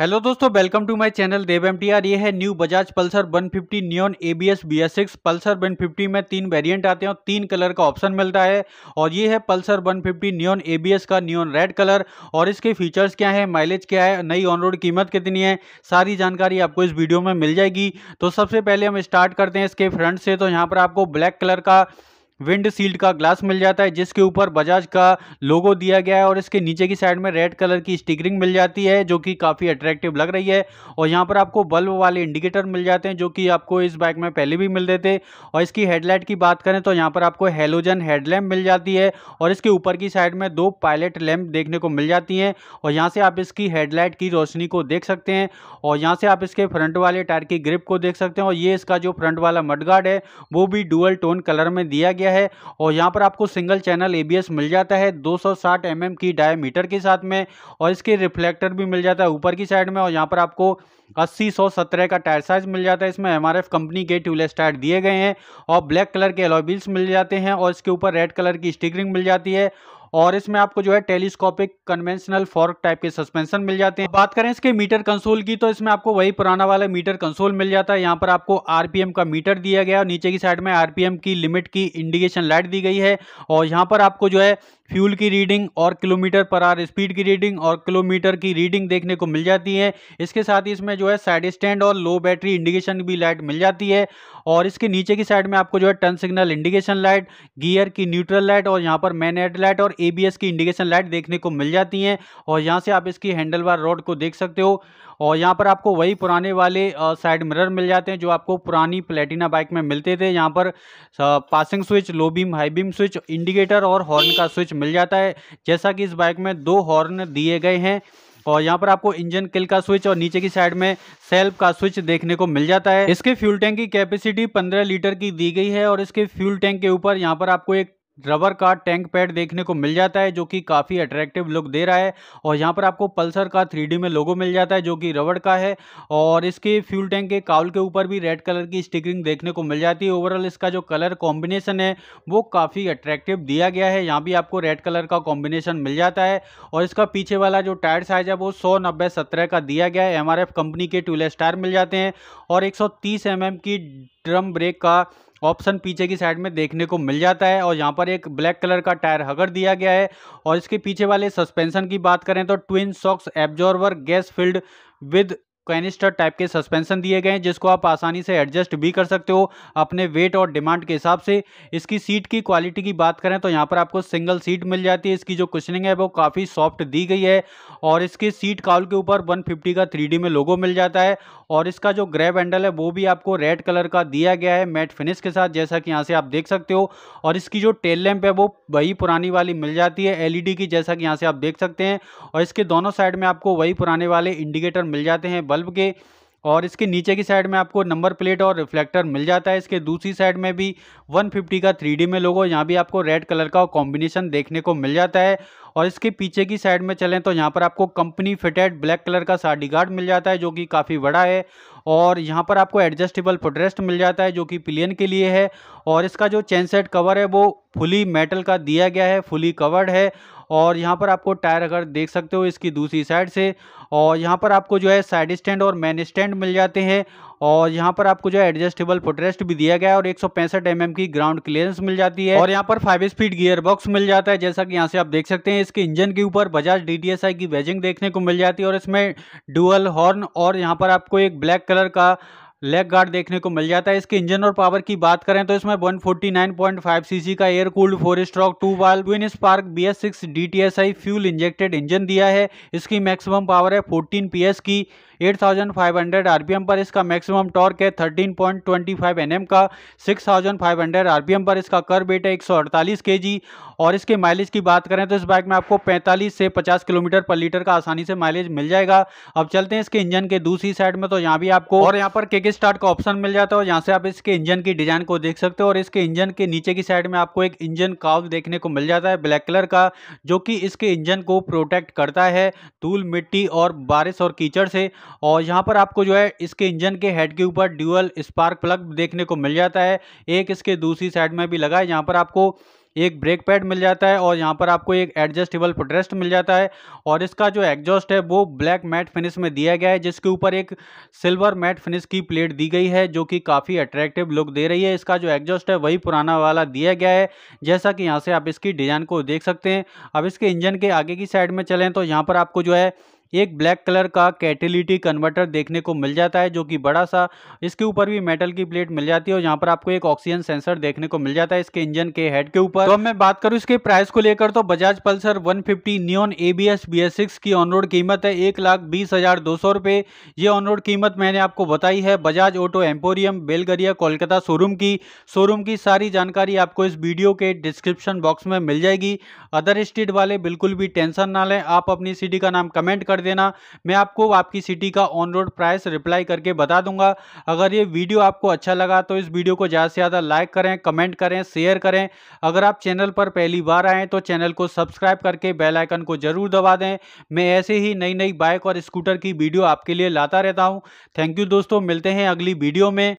hello दोस्तों welcome to my channel Dev M ये है new Bajaj Pulsar 150 B S बीएस6 पल्सर 150 में तीन वेरिएंट आते हैं और तीन कलर का ऑप्शन मिलता है और ये है पल्सर 150 बी एस का न्योन रेड कलर और इसके फीचर्स क्या है माइलेज क्या है नई ऑन रोड कीमत कितनी है सारी जानकारी आपको इस वीडियो में मिल जाएगी तो सबसे पहले हम स्टार्ट करते हैं इसके फ्रंट से तो यहाँ पर आपको ब्लैक कलर का विंडशील्ड का ग्लास मिल जाता है जिसके ऊपर बजाज का लोगो दिया गया है और इसके नीचे की साइड में रेड कलर की स्टिकरिंग मिल जाती है जो कि काफ़ी अट्रैक्टिव लग रही है और यहाँ पर आपको बल्ब वाले इंडिकेटर मिल जाते हैं जो कि आपको इस बाइक में पहले भी मिलते थे और इसकी हेडलाइट की बात करें तो यहाँ पर आपको हेलोजन हेडलैम्प मिल जाती है और इसके ऊपर की साइड में दो पायलट लैम्प देखने को मिल जाती हैं और यहाँ से आप इसकी हेडलाइट की रोशनी को देख सकते हैं और यहाँ से आप इसके फ्रंट वाले टायर की ग्रिप को देख सकते हैं और ये इसका जो फ्रंट वाला मडगार्ड है वो भी डुअल टोन कलर में दिया गया गया है और यहाँ पर आपको सिंगल चैनल एबीएस मिल जाता है 260 mm की डायमीटर के साथ में और इसके रिफ्लेक्टर भी मिल जाता है ऊपर की साइड में और यहाँ पर आपको अस्सी सौ सत्रह का टायर साइज मिल जाता है इसमें एमआरएफ कंपनी के ट्यूबलेस टायर दिए गए हैं और ब्लैक कलर के एलोबिल्स मिल जाते हैं और इसके ऊपर रेड कलर की स्टिकरिंग मिल जाती है और इसमें आपको जो है टेलीस्कोपिक कन्वेंशनल फॉर्क टाइप के सस्पेंशन मिल जाते हैं बात करें इसके मीटर कंसोल की तो इसमें आपको वही पुराना वाला मीटर कंसोल मिल जाता है यहाँ पर आपको आरपीएम का मीटर दिया गया और नीचे की साइड में आरपीएम की लिमिट की इंडिकेशन लाइट दी गई है और यहाँ पर आपको जो है फ्यूल की रीडिंग और किलोमीटर पर आर स्पीड की रीडिंग और किलोमीटर की रीडिंग देखने को मिल जाती है इसके साथ ही इसमें जो है साइड स्टैंड और लो बैटरी इंडिकेशन भी लाइट मिल जाती है और इसके नीचे की साइड में आपको जो है turn signal indication light gear की न्यूट्रल लाइट और यहाँ पर मैन एड लाइट और ए की इंडिकेशन लाइट देखने को मिल जाती हैं और यहाँ से आप इसकी हैंडल बार रोड को देख सकते हो और यहाँ पर आपको वही पुराने वाले साइड मिरर मिल जाते हैं जो आपको पुरानी प्लेटिना बाइक में मिलते थे यहाँ पर passing switch low beam high beam switch indicator और हॉर्न का स्विच मिल जाता है जैसा कि इस बाइक में दो हॉर्न दिए गए हैं और यहाँ पर आपको इंजन किल का स्विच और नीचे की साइड में सेल्फ का स्विच देखने को मिल जाता है इसके फ्यूल टैंक की कैपेसिटी 15 लीटर की दी गई है और इसके फ्यूल टैंक के ऊपर यहाँ पर आपको एक रबर का टैंक पैड देखने को मिल जाता है जो कि काफ़ी अट्रैक्टिव लुक दे रहा है और यहाँ पर आपको पल्सर का थ्री में लोगो मिल जाता है जो कि रबड़ का है और इसके फ्यूल टैंक के काउल के ऊपर भी रेड कलर की स्टिकरिंग देखने को मिल जाती है ओवरऑल इसका जो कलर कॉम्बिनेशन है वो काफ़ी अट्रैक्टिव दिया गया है यहाँ भी आपको रेड कलर का कॉम्बिनेशन मिल जाता है और इसका पीछे वाला जो टायर साइज है वो सौ नब्बे सत्रह का दिया गया है एम कंपनी के ट्यूलेस टायर मिल जाते हैं और एक सौ की ड्रम ब्रेक का ऑप्शन पीछे की साइड में देखने को मिल जाता है और यहाँ पर एक ब्लैक कलर का टायर हगर दिया गया है और इसके पीछे वाले सस्पेंशन की बात करें तो twin shocks absorber gas filled with canister type के सस्पेंशन दिए गए हैं जिसको आप आसानी से एडजस्ट भी कर सकते हो अपने वेट और डिमांड के हिसाब से इसकी सीट की क्वालिटी की बात करें तो यहाँ पर आपको सिंगल सीट मिल जाती है इसकी जो कुशनिंग है वो काफ़ी सॉफ्ट दी गई है और इसके सीट काउल के ऊपर 150 का 3D में लोगो मिल जाता है और इसका जो ग्रैब हैंडल है वो भी आपको रेड कलर का दिया गया है मैट फिनिश के साथ जैसा कि यहाँ से आप देख सकते हो और इसकी जो टेल लैम्प है वो वही पुरानी वाली मिल जाती है एल की जैसा कि यहाँ से आप देख सकते हैं और इसके दोनों साइड में आपको वही पुराने वाले इंडिकेटर मिल जाते हैं बल्ब के और इसके नीचे की साइड में आपको नंबर प्लेट और रिफ्लेक्टर मिल जाता है इसके दूसरी साइड में भी 150 का 3D में लोगो यहाँ भी आपको रेड कलर का कॉम्बिनेशन देखने को मिल जाता है और इसके पीछे की साइड में चलें तो यहाँ पर आपको कंपनी फिटेड ब्लैक कलर का साडी गार्ड मिल जाता है जो कि काफ़ी बड़ा है और यहाँ पर आपको एडजस्टेबल फुटरेस्ट मिल जाता है जो कि पिलियन के लिए है और इसका जो चैन सेट कवर है वो फुली मेटल का दिया गया है फुली कवर्ड है और यहाँ पर आपको टायर अगर देख सकते हो इसकी दूसरी साइड से और यहाँ पर आपको जो है साइड स्टैंड और मैन स्टैंड मिल जाते हैं और यहाँ पर आपको जो है एडजस्टेबल फुटरेस्ट भी दिया गया है और एक सौ mm की ग्राउंड क्लियरेंस मिल जाती है और यहाँ पर फाइव स्पीड गियर बॉक्स मिल जाता है जैसा कि यहाँ से आप देख सकते हैं इसके इंजन के ऊपर बजाज डी की वेजिंग देखने को मिल जाती है और इसमें डुअल हॉर्न और यहाँ पर आपको एक ब्लैक कलर का लेग गार्ड देखने को मिल जाता है इसके इंजन और पावर की बात करें तो इसमें 149.5 सीसी का air cooled four stroke two valve twin spark B S six D T S I fuel injected engine दिया है इसकी मैक्सिमम पावर है 14 पीएस की 8,500 आरपीएम पर इसका मैक्सिमम टॉर्क है 13.25 एनएम का 6,500 आरपीएम पर इसका कर बेट है एक केजी और इसके माइलेज की बात करें तो इस बाइक में आपको 45 से 50 किलोमीटर पर लीटर का आसानी से माइलेज मिल जाएगा अब चलते हैं इसके इंजन के दूसरी साइड में तो यहाँ भी आपको और यहाँ पर केके स्टार्ट का ऑप्शन मिल जाता है और यहाँ से आप इसके इंजन की डिजाइन को देख सकते हो और इसके इंजन के नीचे की साइड में आपको एक इंजन काव देखने को मिल जाता है ब्लैक कलर का जो कि इसके इंजन को प्रोटेक्ट करता है धूल मिट्टी और बारिश और कीचड़ से और यहाँ पर आपको जो है इसके इंजन के हेड के ऊपर ड्यूअल स्पार्क प्लग देखने को मिल जाता है एक इसके दूसरी साइड में भी लगा है यहाँ पर आपको एक ब्रेक पैड मिल जाता है और यहाँ पर आपको एक एडजस्टेबल फुटरेस्ट मिल जाता है और इसका जो एग्जॉस्ट है वो ब्लैक मैट फिनिश में दिया गया है जिसके ऊपर एक सिल्वर मैट फिनिश की प्लेट दी गई है जो कि काफ़ी अट्रैक्टिव लुक दे रही है इसका जो एग्जॉस्ट है वही पुराना वाला दिया गया है जैसा कि यहाँ से आप इसकी डिज़ाइन को देख सकते हैं अब इसके इंजन के आगे की साइड में चलें तो यहाँ पर आपको जो है एक ब्लैक कलर का कैटेलिटी कन्वर्टर देखने को मिल जाता है जो कि बड़ा सा इसके ऊपर भी मेटल की प्लेट मिल जाती है और यहाँ पर आपको एक ऑक्सीजन सेंसर देखने को मिल जाता है इसके इंजन के हेड के ऊपर तो अब मैं बात करूँ इसके प्राइस को लेकर तो Bajaj Pulsar 150 neon ABS BS की ऑन रोड कीमत है एक लाख बीस हजार दो सौ रुपये ये ऑन रोड कीमत मैंने आपको बताई है Bajaj auto emporium Belgharia Kolkata showroom की शोरूम की सारी जानकारी आपको इस वीडियो के डिस्क्रिप्शन बॉक्स में मिल जाएगी अदर स्टेट वाले बिल्कुल भी टेंशन ना लें आप अपनी सिटी का नाम कमेंट कर कर देना मैं आपको आपकी सिटी का ऑन रोड प्राइस रिप्लाई करके बता दूंगा अगर ये वीडियो आपको अच्छा लगा तो इस वीडियो को ज़्यादा से ज़्यादा लाइक करें कमेंट करें शेयर करें अगर आप चैनल पर पहली बार आएँ तो चैनल को सब्सक्राइब करके बेलाइकन को ज़रूर दबा दें मैं ऐसे ही नई नई बाइक और स्कूटर की वीडियो आपके लिए लाता रहता हूँ थैंक यू दोस्तों मिलते हैं अगली वीडियो में